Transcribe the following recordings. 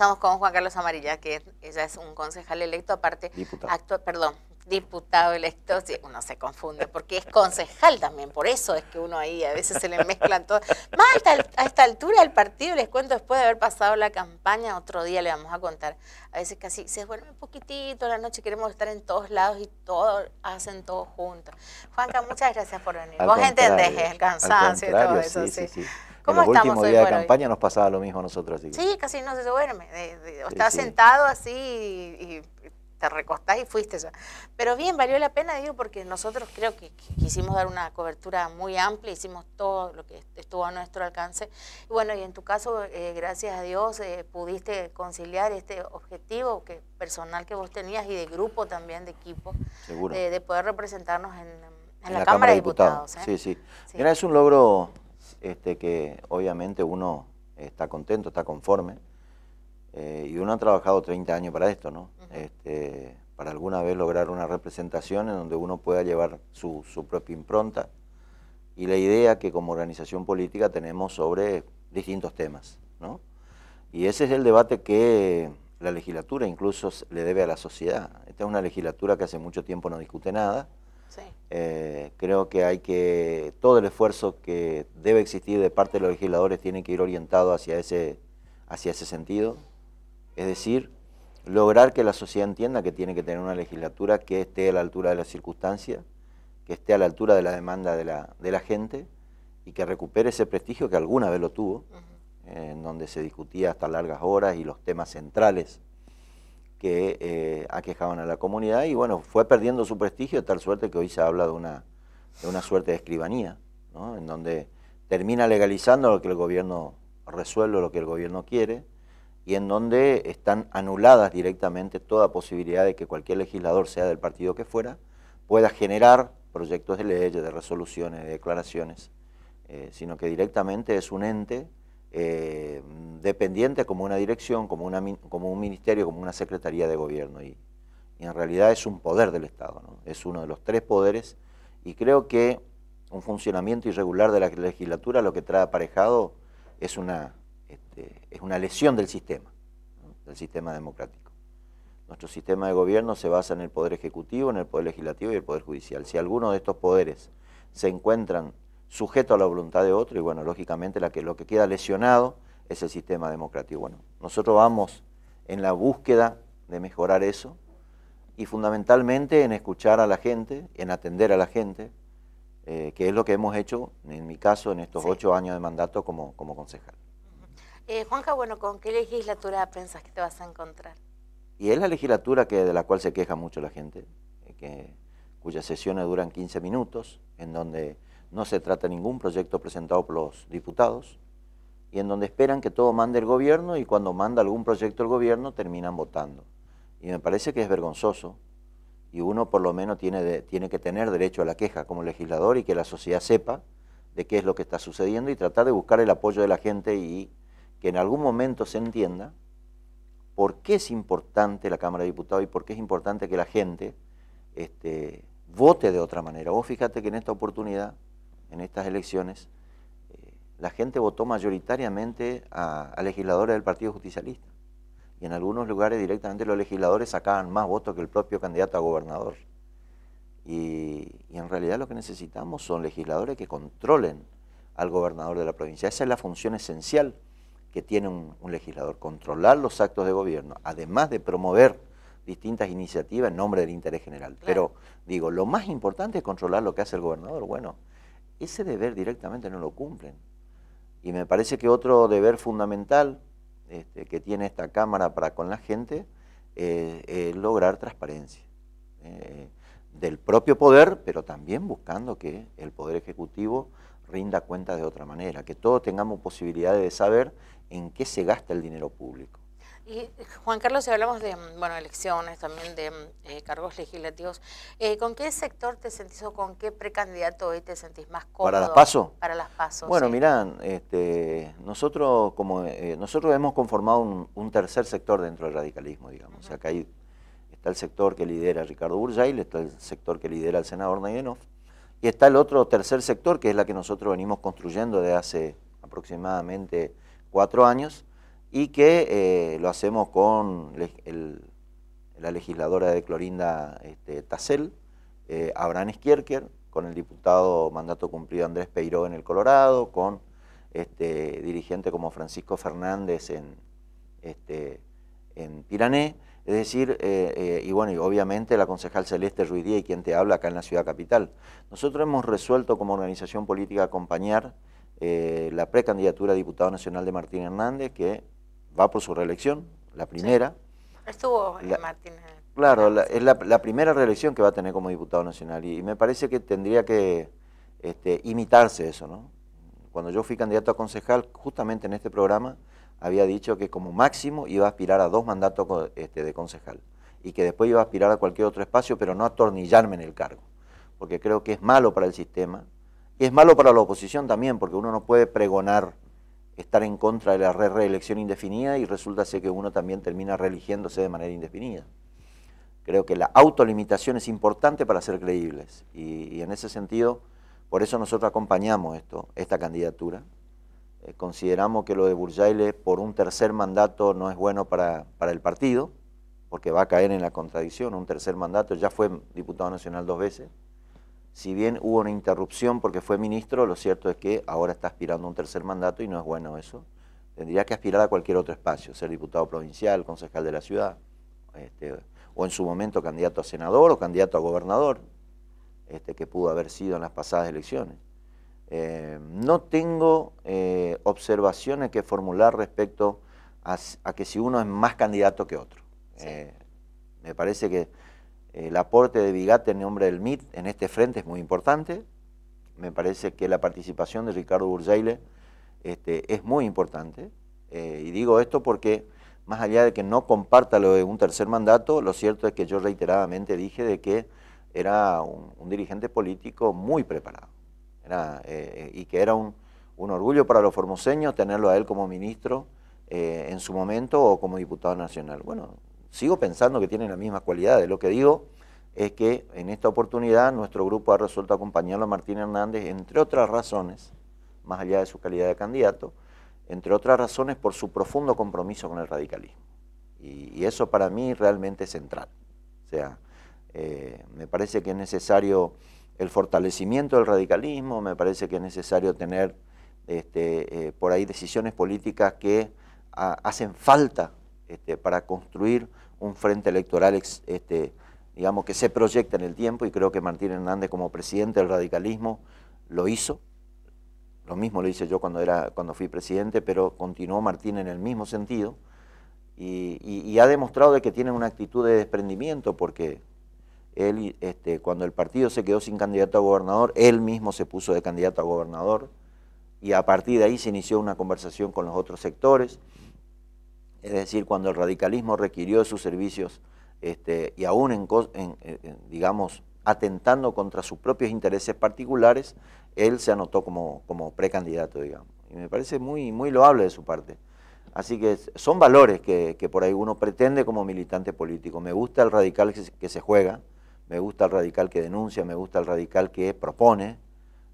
estamos con Juan Carlos Amarilla, que ella es un concejal electo, aparte, diputado. perdón, diputado electo, uno se confunde, porque es concejal también, por eso es que uno ahí a veces se le mezclan todo. Más a esta, altura del partido, les cuento, después de haber pasado la campaña, otro día le vamos a contar, a veces casi se duerme un poquitito la noche, queremos estar en todos lados y todo, hacen todo juntos. Juanca, muchas gracias por venir. Vos entendés el cansancio y todo eso, sí. ¿Cómo en los últimos días de campaña nos pasaba lo mismo a nosotros. Sí, casi no se duerme. estás sentado así y, te recostás y fuiste Pero bien, valió la pena, digo, porque nosotros creo que, quisimos dar una cobertura muy amplia, hicimos todo lo que estuvo a nuestro alcance. Y bueno, y en tu caso, eh, gracias a Dios, eh, pudiste conciliar este objetivo que personal que vos tenías y de grupo también, de equipo, eh, de, poder representarnos en, la, Cámara, de Diputados. Sí, sí. Mira, es un logro este, que obviamente uno está contento, está conforme. Eh, y uno ha trabajado 30 años para esto, ¿no? este, para alguna vez lograr una representación en donde uno pueda llevar su, su, propia impronta y la idea que como organización política tenemos sobre distintos temas, ¿no? Y ese es el debate que la legislatura incluso le debe a la sociedad. Esta es una legislatura que hace mucho tiempo no discute nada, eh, creo que hay que, todo el esfuerzo que debe existir de parte de los legisladores tiene que ir orientado hacia ese, hacia ese sentido. Es decir, lograr que la sociedad entienda que tiene que tener una legislatura que esté a la altura de las circunstancias, que esté a la altura de la demanda de la, gente y que recupere ese prestigio que alguna vez lo tuvo, eh, en donde se discutía hasta largas horas y los temas centrales que eh, aquejaban a la comunidad y bueno, fue perdiendo su prestigio tal suerte que hoy se habla de una, de una suerte de escribanía, en donde termina legalizando lo que el gobierno resuelve, lo que el gobierno quiere, y en donde están anuladas directamente toda posibilidad de que cualquier legislador, sea del partido que fuera, pueda generar proyectos de leyes, de resoluciones, de declaraciones, eh, sino que directamente es un ente eh, dependiente como una dirección, como, un ministerio, como una secretaría de gobierno. Y, en realidad es un poder del Estado, es uno de los tres poderes y creo que un funcionamiento irregular de la legislatura lo que trae aparejado es una, este, es una lesión del sistema, del sistema democrático. Nuestro sistema de gobierno se basa en el poder ejecutivo, en el poder legislativo y el poder judicial. Si alguno de estos poderes se encuentran sujeto a la voluntad de otro y bueno, lógicamente lo que queda lesionado es el sistema democrático. Bueno, nosotros vamos en la búsqueda de mejorar eso y fundamentalmente en escuchar a la gente, en atender a la gente, eh, que es lo que hemos hecho, en mi caso, en estos ocho años de mandato como, concejal. Eh, Juanja, bueno, ¿con qué legislatura pensas que te vas a encontrar? Y es la legislatura que, de la cual se queja mucho la gente, eh, que, cuyas sesiones duran 15 minutos, en donde no se trata ningún proyecto presentado por los diputados y en donde esperan que todo mande el gobierno y cuando manda algún proyecto el gobierno terminan votando. Y me parece que es vergonzoso y uno por lo menos tiene, tiene que tener derecho a la queja como legislador y que la sociedad sepa de qué es lo que está sucediendo y tratar de buscar el apoyo de la gente y que en algún momento se entienda por qué es importante la Cámara de Diputados y por qué es importante que la gente este, vote de otra manera. Vos fíjate que en esta oportunidad en estas elecciones, eh, la gente votó mayoritariamente a, legisladores del Partido Justicialista. Y en algunos lugares directamente los legisladores sacaban más votos que el propio candidato a gobernador. Y, en realidad lo que necesitamos son legisladores que controlen al gobernador de la provincia. Esa es la función esencial que tiene un, legislador, controlar los actos de gobierno, además de promover distintas iniciativas en nombre del interés general. Pero digo, lo más importante es controlar lo que hace el gobernador. Bueno, ese deber directamente no lo cumplen. Y me parece que otro deber fundamental este, que tiene esta Cámara para con la gente eh, es lograr transparencia eh, del propio poder, pero también buscando que el Poder Ejecutivo rinda cuentas de otra manera, que todos tengamos posibilidades de saber en qué se gasta el dinero público. Y Juan Carlos, si hablamos de bueno, elecciones, también de eh, cargos legislativos, eh, ¿con qué sector te sentís o con qué precandidato hoy te sentís más cómodo? ¿Para las PASO? Para las PASO, Bueno, sí. este, nosotros, como, eh, nosotros hemos conformado un, tercer sector dentro del radicalismo, digamos. O sea, que está el sector que lidera Ricardo Burjail, está el sector que lidera el senador Nayenov, y está el otro tercer sector, que es la que nosotros venimos construyendo desde hace aproximadamente cuatro años, y que eh, lo hacemos con la legisladora de Clorinda este, Tassel, eh, Abraham Skierker, con el diputado mandato cumplido Andrés Peiró en el Colorado, con este, dirigente como Francisco Fernández en, este, Pirané. Es decir, eh, y bueno, y obviamente la concejal Celeste Ruiz Díaz y quien te habla acá en la ciudad capital. Nosotros hemos resuelto como organización política acompañar la precandidatura a diputado nacional de Martín Hernández, que va por su reelección, la primera. Estuvo el Martín. Claro, es la, primera reelección que va a tener como diputado nacional y, me parece que tendría que este, imitarse eso, ¿no? Cuando yo fui candidato a concejal, justamente en este programa, había dicho que como máximo iba a aspirar a dos mandatos este, de concejal y que después iba a aspirar a cualquier otro espacio, pero no atornillarme en el cargo, porque creo que es malo para el sistema y es malo para la oposición también, porque uno no puede pregonar estar en contra de la reelección indefinida y resulta ser que uno también termina reeligiéndose de manera indefinida. Creo que la autolimitación es importante para ser creíbles y, en ese sentido, por eso nosotros acompañamos esto, esta candidatura. Eh, consideramos que lo de Burjaile por un tercer mandato no es bueno para, para el partido, porque va a caer en la contradicción, un tercer mandato, ya fue diputado nacional dos veces, si bien hubo una interrupción porque fue ministro, lo cierto es que ahora está aspirando a un tercer mandato y no es bueno eso. Tendría que aspirar a cualquier otro espacio, ser diputado provincial, concejal de la ciudad, este, o en su momento candidato a senador o candidato a gobernador, este, que pudo haber sido en las pasadas elecciones. Eh, no tengo eh, observaciones que formular respecto a, que si uno es más candidato que otro. Eh, me parece que el aporte de Vigate en nombre del MIT en este frente es muy importante. Me parece que la participación de Ricardo Urgeile este, es muy importante. Eh, y digo esto porque, más allá de que no comparta lo de un tercer mandato, lo cierto es que yo reiteradamente dije de que era un, dirigente político muy preparado. Eh, y que era un, orgullo para los formoseños tenerlo a él como ministro eh, en su momento o como diputado nacional. Bueno, Sigo pensando que tienen las mismas cualidades. Lo que digo es que en esta oportunidad nuestro grupo ha resuelto acompañarlo a Martín Hernández, entre otras razones, más allá de su calidad de candidato, entre otras razones por su profundo compromiso con el radicalismo. Y, eso para mí realmente es central. O sea, eh, me parece que es necesario el fortalecimiento del radicalismo, me parece que es necesario tener este, eh, por ahí decisiones políticas que ah, hacen falta este, para construir un frente electoral este, digamos, que se proyecta en el tiempo y creo que Martín Hernández como presidente del radicalismo lo hizo. Lo mismo lo hice yo cuando, era, cuando fui presidente, pero continuó Martín en el mismo sentido y, ha demostrado que tiene una actitud de desprendimiento porque él, este, cuando el partido se quedó sin candidato a gobernador, él mismo se puso de candidato a gobernador y a partir de ahí se inició una conversación con los otros sectores es decir, cuando el radicalismo requirió sus servicios este, y aún, en, digamos, atentando contra sus propios intereses particulares, él se anotó como, precandidato, digamos. Y me parece muy, muy loable de su parte. Así que son valores que, por ahí uno pretende como militante político. Me gusta el radical que se, juega, me gusta el radical que denuncia, me gusta el radical que propone,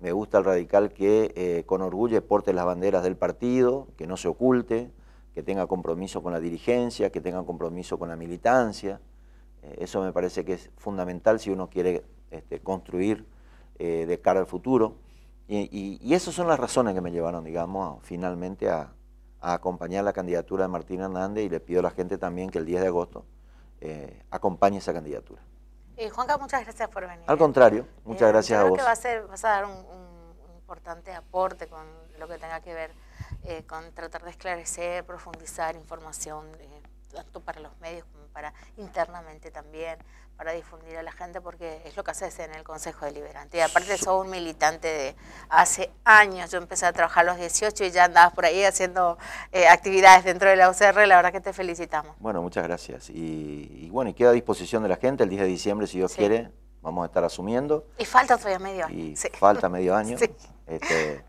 me gusta el radical que eh, con orgullo porte las banderas del partido, que no se oculte, que tenga compromiso con la dirigencia, que tenga compromiso con la militancia. Eh, eso me parece que es fundamental si uno quiere este, construir eh, de cara al futuro. Y, esas son las razones que me llevaron, digamos, finalmente a, acompañar la candidatura de Martín Hernández y le pido a la gente también que el 10 de agosto eh, acompañe esa candidatura. Juanca, muchas gracias por venir. Al contrario, muchas gracias a vos. que va a vas a dar un, un importante aporte con lo que tenga que ver eh, con tratar de esclarecer, profundizar información, eh, tanto para los medios como para internamente también, para difundir a la gente, porque es lo que haces en el Consejo Deliberante. Y aparte soy un militante de hace años, yo empecé a trabajar a los 18 y ya andabas por ahí haciendo eh, actividades dentro de la UCR, la verdad que te felicitamos. Bueno, muchas gracias. Y, bueno, y queda a disposición de la gente el 10 de diciembre, si Dios quiere, vamos a estar asumiendo. Y falta todavía medio año. Y Falta medio año. Sí. Este,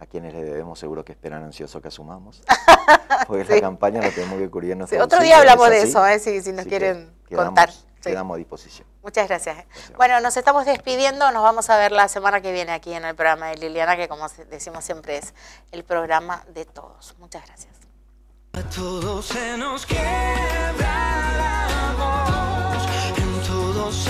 a quienes le debemos seguro que esperan ansioso que asumamos, porque esta campaña la tenemos que cubrir Otro día hablamos de eso, ¿eh? si, nos quieren contar. Quedamos a disposición. Muchas gracias. ¿eh? Bueno, nos estamos despidiendo, nos vamos a ver la semana que viene aquí en el programa de Liliana, que como decimos siempre es el programa de todos. Muchas gracias. A todos se nos quebra en todos